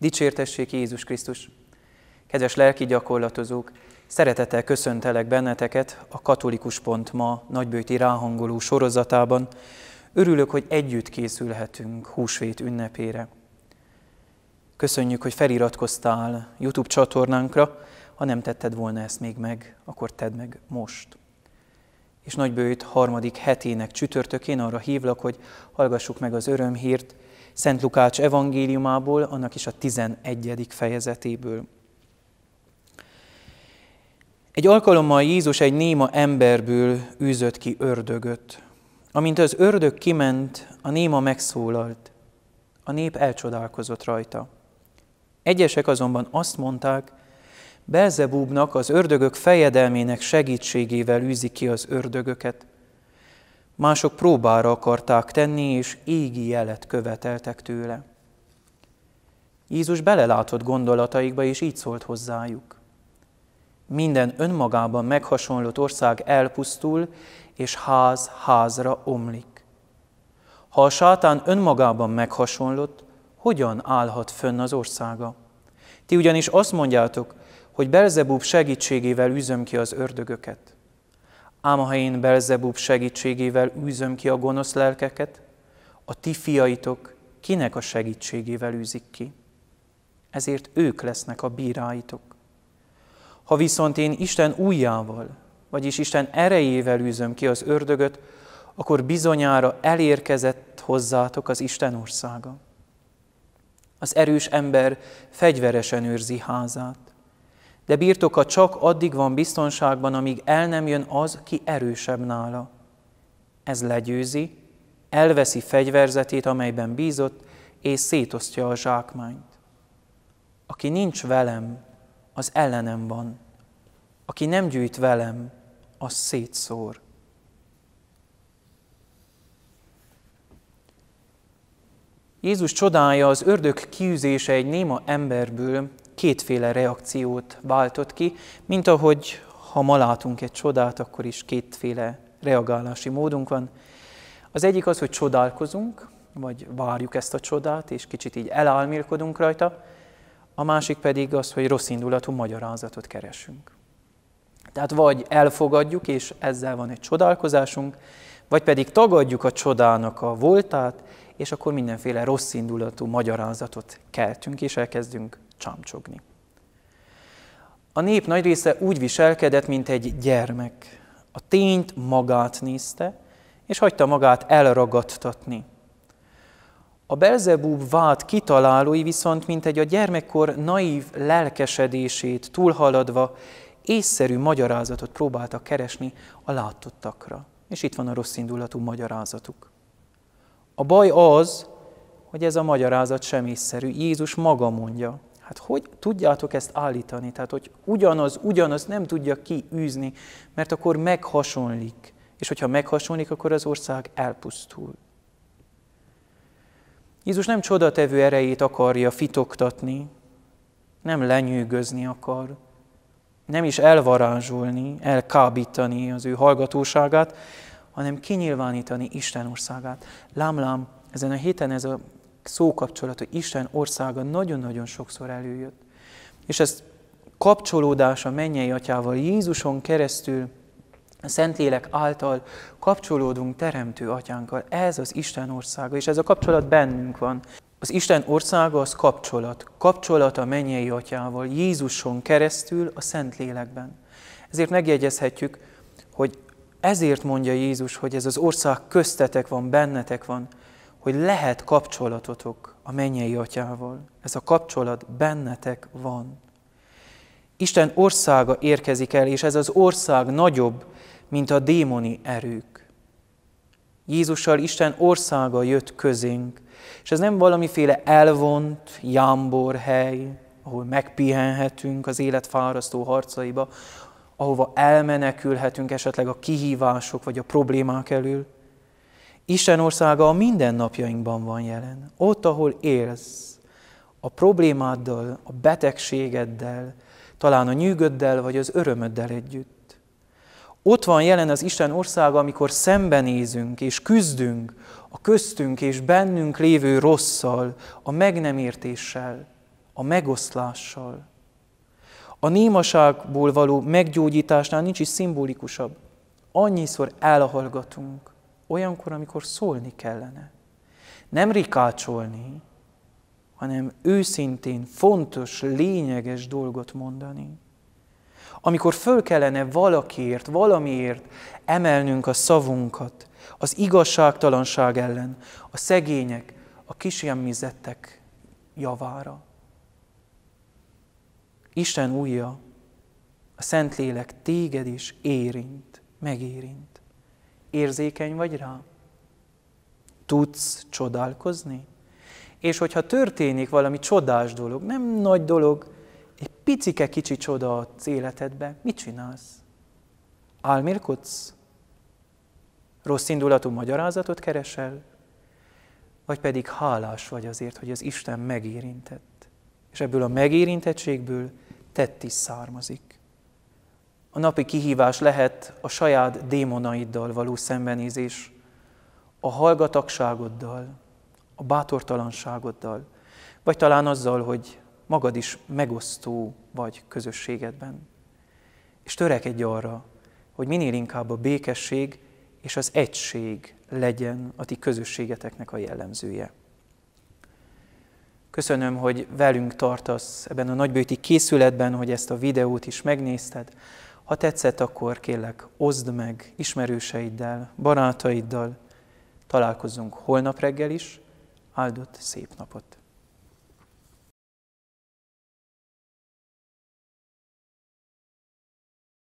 Dicsértessék Jézus Krisztus! Kedves lelki gyakorlatozók, szeretettel köszöntelek benneteket a Katolikus Pont ma nagybőti ráhangoló sorozatában. Örülök, hogy együtt készülhetünk húsvét ünnepére. Köszönjük, hogy feliratkoztál YouTube csatornánkra. Ha nem tetted volna ezt még meg, akkor tedd meg most. És nagybőjt harmadik hetének csütörtökén arra hívlak, hogy hallgassuk meg az örömhírt, Szent Lukács evangéliumából, annak is a 11. fejezetéből. Egy alkalommal Jézus egy néma emberből űzött ki ördögöt. Amint az ördög kiment, a néma megszólalt. A nép elcsodálkozott rajta. Egyesek azonban azt mondták, Belzebúbnak, az ördögök fejedelmének segítségével űzi ki az ördögöket. Mások próbára akarták tenni, és égi jelet követeltek tőle. Jézus belelátott gondolataikba, és így szólt hozzájuk. Minden önmagában meghasonlott ország elpusztul, és ház házra omlik. Ha a sátán önmagában meghasonlott, hogyan állhat fönn az országa? Ti ugyanis azt mondjátok, hogy Belzebub segítségével üzöm ki az ördögöket. Ám ha én Belzebub segítségével űzöm ki a gonosz lelkeket, a ti fiaitok kinek a segítségével űzik ki? Ezért ők lesznek a bíráitok. Ha viszont én Isten újjával, vagyis Isten erejével űzöm ki az ördögöt, akkor bizonyára elérkezett hozzátok az Isten országa. Az erős ember fegyveresen őrzi házát, de birtoka csak addig van biztonságban, amíg el nem jön az, ki erősebb nála. Ez legyőzi, elveszi fegyverzetét, amelyben bízott, és szétosztja a zsákmányt. Aki nincs velem, az ellenem van. Aki nem gyűjt velem, az szétszór. Jézus csodája az ördög kiűzése egy néma emberből kétféle reakciót váltott ki, mint ahogy ha ma látunk egy csodát, akkor is kétféle reagálási módunk van. Az egyik az, hogy csodálkozunk, vagy várjuk ezt a csodát, és kicsit így elálmélkodunk rajta, a másik pedig az, hogy rossz indulatú magyarázatot keresünk. Tehát vagy elfogadjuk, és ezzel van egy csodálkozásunk, vagy pedig tagadjuk a csodának a voltát, és akkor mindenféle rossz indulatú magyarázatot keltünk, és elkezdünk csámcsogni. A nép nagy része úgy viselkedett, mint egy gyermek. A tényt magát nézte, és hagyta magát elragadtatni. A Belzebub vád kitalálói viszont, mint egy a gyermekkor naív lelkesedését túlhaladva, észszerű magyarázatot próbáltak keresni a látottakra. És itt van a rosszindulatú magyarázatuk. A baj az, hogy ez a magyarázat sem észszerű. Jézus maga mondja, Hát hogy tudjátok ezt állítani? Tehát, hogy ugyanaz, ugyanaz nem tudja kiűzni, mert akkor meghasonlik. És hogyha meghasonlik, akkor az ország elpusztul. Jézus nem csodatevő erejét akarja fitoktatni, nem lenyűgözni akar, nem is elvarázsolni, elkábítani az ő hallgatóságát, hanem kinyilvánítani Isten országát. Lámlám, lám, ezen a héten ez a szókapcsolat, hogy Isten országa nagyon-nagyon sokszor előjött. És ez kapcsolódás a mennyei atyával, Jézuson keresztül, a Szentlélek által kapcsolódunk Teremtő Atyánkkal. Ez az Isten országa, és ez a kapcsolat bennünk van. Az Isten országa az kapcsolat. Kapcsolat a mennyei atyával, Jézuson keresztül a Szentlélekben. Ezért megjegyezhetjük, hogy ezért mondja Jézus, hogy ez az ország köztetek van, bennetek van hogy lehet kapcsolatotok a mennyei atyával. Ez a kapcsolat bennetek van. Isten országa érkezik el, és ez az ország nagyobb, mint a démoni erők. Jézussal Isten országa jött közénk, és ez nem valamiféle elvont hely, ahol megpihenhetünk az élet fárasztó harcaiba, ahova elmenekülhetünk esetleg a kihívások vagy a problémák elől, Isten országa a mindennapjainkban van jelen. Ott, ahol élsz, a problémáddal, a betegségeddel, talán a nyűgöddel vagy az örömöddel együtt. Ott van jelen az Isten országa, amikor szembenézünk és küzdünk a köztünk és bennünk lévő rosszal, a meg nem értéssel, a megoszlással. A némaságból való meggyógyításnál nincs is szimbolikusabb. Annyiszor elhallgatunk, olyankor, amikor szólni kellene. Nem rikácsolni, hanem őszintén fontos, lényeges dolgot mondani. Amikor föl kellene valakiért, valamiért emelnünk a szavunkat, az igazságtalanság ellen, a szegények, a kisjemmizettek javára. Isten újja, a Szentlélek téged is érint, megérint. Érzékeny vagy rá? Tudsz csodálkozni? És hogyha történik valami csodás dolog, nem nagy dolog, egy picike kicsi csoda az életedbe, mit csinálsz? Álmélkodsz? Rossz indulatú magyarázatot keresel? Vagy pedig hálás vagy azért, hogy az Isten megérintett. És ebből a megérintettségből tett is származik. A napi kihívás lehet a saját démonaiddal való szembenézés, a hallgatagságoddal, a bátortalanságoddal, vagy talán azzal, hogy magad is megosztó vagy közösségedben. És törekedj arra, hogy minél inkább a békesség és az egység legyen a ti közösségeteknek a jellemzője. Köszönöm, hogy velünk tartasz ebben a nagybőti készületben, hogy ezt a videót is megnézted, ha tetszett, akkor kérlek, oszd meg ismerőseiddel, barátaiddal. Találkozunk holnap reggel is. Áldott szép napot!